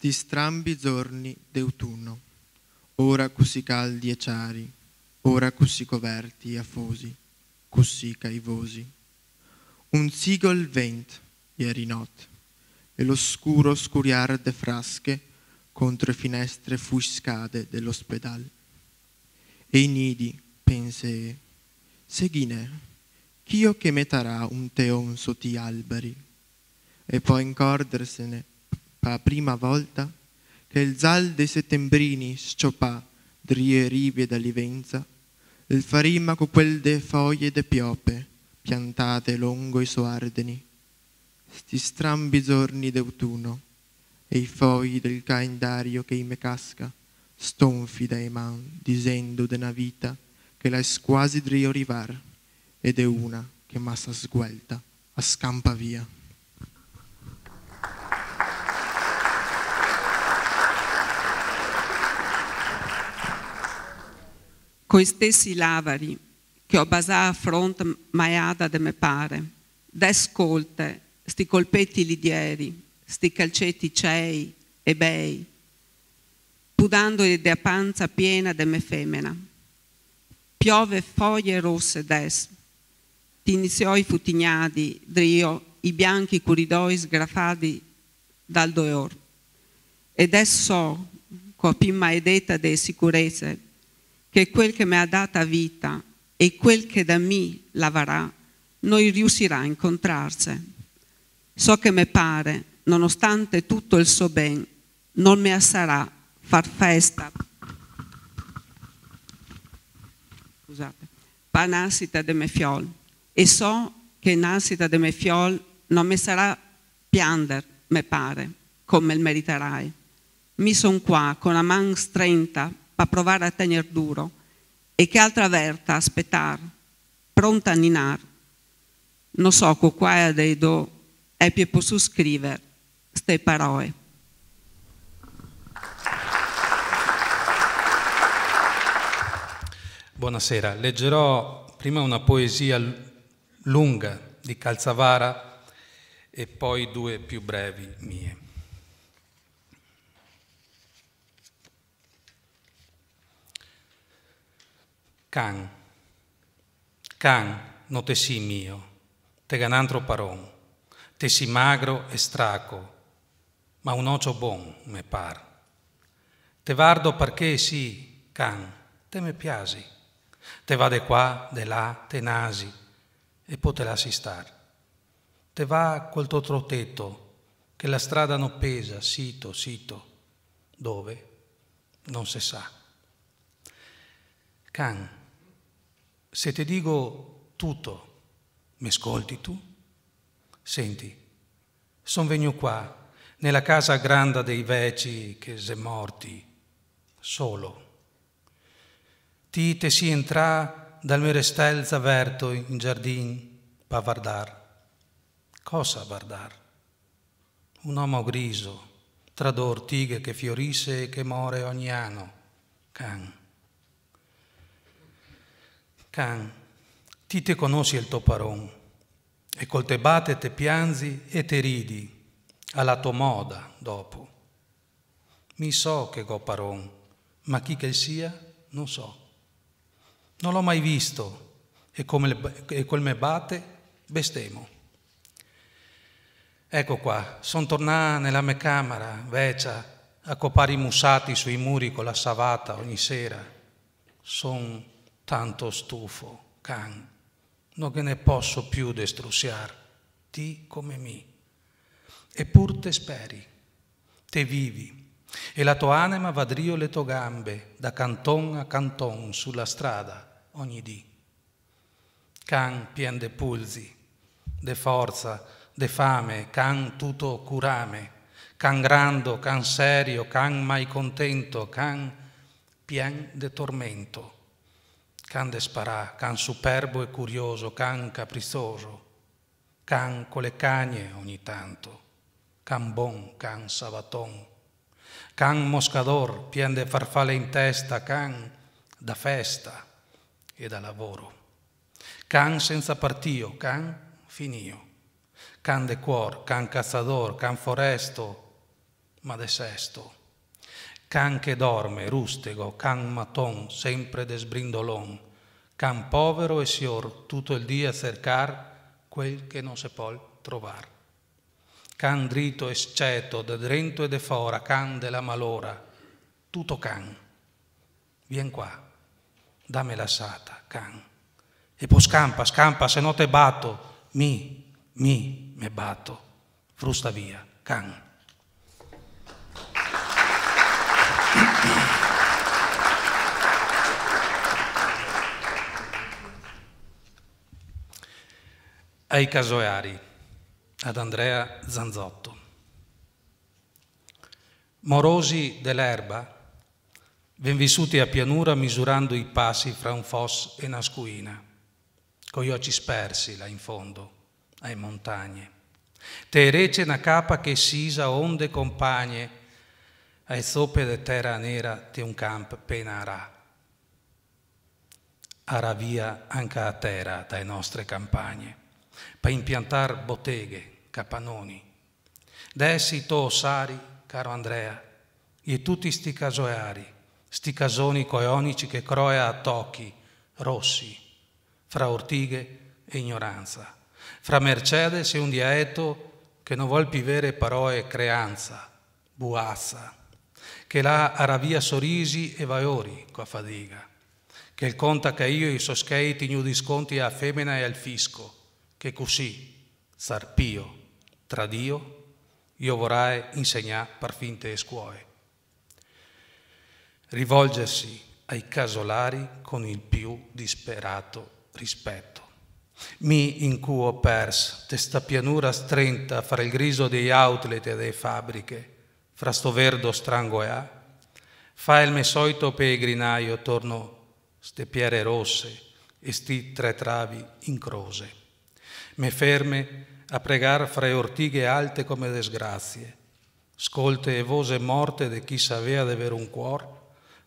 sti strambi giorni d'autunno, ora così caldi e ciari, ora così coverti e afosi, così caivosi. Un zigol vent ieri notte, e l'oscuro scuriar de frasche contro finestre fuiscade dell'ospedale. E i nidi, pense, seghine, chio che metterà un teonso ti alberi, e poi incordersene pa prima volta che il zal dei settembrini sciopa drie rive da Livenza, il farimaco quel de foglie de piope piantate lungo i soardeni, sti strambi giorni d'autunno e i fogli del calendario che me casca, stonfi dai man, disendo de una vita che la squasi drio rivar ed è una che massa sguelta a scampa via. coi stessi lavari che ho basato a fronte maiata de me pare, des colte, sti colpetti lidieri, sti calcetti cei e bei, pudando de panza piena de me femmina. Piove foglie rosse des, ti iniziò i futignadi, drio, i bianchi curidoi sgrafati dal doeor. Ed esso, copin maedetta de sicurezze, che quel che mi ha data vita e quel che da me lavarà, noi riuscirà a incontrarsi. So che mi pare, nonostante tutto il suo ben, non mi assarà far festa. Scusate. Pa nascita de me fiol. E so che nascita de me fiol non mi sarà piander, me pare, come il meriterai. Mi son qua con la man strenta para probar a tener duro, e che altra verta aspettar, pronta a ninar. Non so co qua è dedo e pie posso scrivere ste parole. Buonasera, leggerò prima una poesia lunga di Calzavara e poi due più brevi mie. Can. Can, no tesi mio, te ganantro paron, tesi magro e straco, ma un ocio bon me par. Te vardo perché sì, can, te me piasi, te va de qua, de là, te nasi, e potelassi star. Te va quel tuo trotetto, che la strada non pesa, sito, sito, dove non se sa. Can, se ti dico tutto, mi ascolti tu? Senti, sono venuto qua, nella casa grande dei veci che se morti, solo. Ti te si entra dal mio restelza verto in giardin pa guardar. Cosa guardar? Un uomo griso, tra due d'ortighe che fiorisse e che more ogni anno, can. Can, ti te conosci il tuo paron, e col te bate te pianzi e te ridi, alla tua moda dopo. Mi so che go paron, ma chi che sia non so. Non l'ho mai visto, e, come, e quel me bate bestemo. Ecco qua, sono tornato nella mia camera, vecchia, a copare i musati sui muri con la savata ogni sera. Sono tanto stufo, can, non che ne posso più destrusiar, ti come mi. Eppur te speri, te vivi, e la tua anima vadrio le tue gambe, da canton a canton, sulla strada, ogni dì. Can pien de pulzi, de forza, de fame, can tutto curame, can grando, can serio, can mai contento, can pien de tormento can desparà, can superbo e curioso, can capriccioso, can con le cagne ogni tanto, can bon, can sabaton, can moscador, pien de farfalle in testa, can da festa e da lavoro, can senza partio, can finio, can de cuor, can cazzador, can foresto, ma de sesto, Can che dorme, rustego, can maton, sempre desbrindolón, can povero e sior, tutto il dia cercar quel che non se pol trovar. Can drito e sceto, de drento e de fora, can della malora, tutto can. Vien qua, dammi la sata, can. E poi scampa, scampa, se no te batto, mi, mi, me batto, frusta via, can. Ai casoari, ad Andrea Zanzotto. Morosi dell'erba, ben vissuti a pianura misurando i passi fra un fos e una scuina, con gli occhi spersi là in fondo, ai montagne. Terece una capa che sisa onde compagne, ai sope de terra nera di un camp pena arà. via anche a terra dai nostre campagne, per impiantare botteghe, capannoni. Dessi to sari, caro Andrea, e tutti sti casoeari, sti casoni coionici che croea a tocchi, rossi, fra ortighe e ignoranza, fra Mercedes e un diaeto che non vuol più pivere parole creanza, buazza, che la aravia sorrisi e vaiori qua fatica, che il conta che io i soschei tignu disconti a femmina e al fisco, che così, zarpio, tradio, io vorrei insegnare per finte e scuole. Rivolgersi ai casolari con il più disperato rispetto. Mi incuo cuo pers, testa pianura strenta fra il griso degli outlet e delle fabbriche, fra sto verdo strangoea, fa il me solito pellegrinaio attorno ste piere rosse e sti tre travi in croce. Me ferme a pregar fra ortighe alte come disgrazie, scolte e voce morte di chi savea di avere un cuor,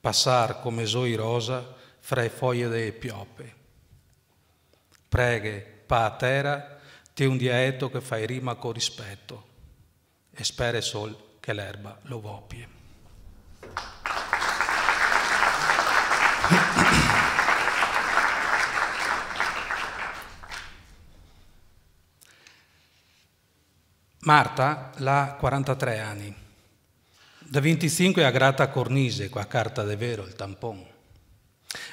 passar come zoi rosa fra le foglie delle pioppe. Preghe, pa a terra, te un diaeto che fai rima con rispetto, e spere sol che l'erba lo voppie. Marta la 43 anni, da 25 a Grata Cornise, qua carta de vero, il tampon.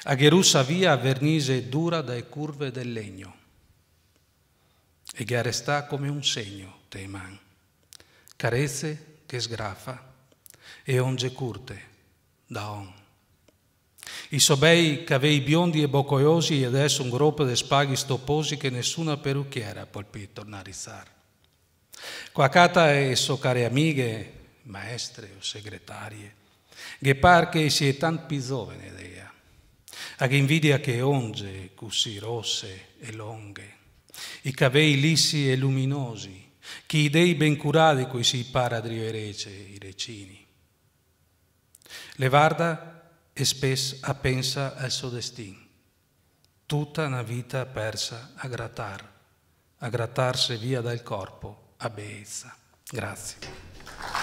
A Gerusa via a Vernise dura dalle curve del legno e che resta come un segno te man. Carezze che sgraffa e onge curte da on. I sobei cavei biondi e boccoiosi e adesso un gruppo di spaghi stopposi che nessuna perucchiera può polpì tornare a rizzare. Quacata e so care amiche, maestre o segretarie, che par che si tan pizzovene dea, a che invidia che onge così rosse e longhe, i cavei lissi e luminosi, che i dei ben curati cui si paradrio erece, i recini. Levarda e spes appensa al suo destino, tutta una vita persa a grattar, a grattarsi via dal corpo a beezza. Grazie.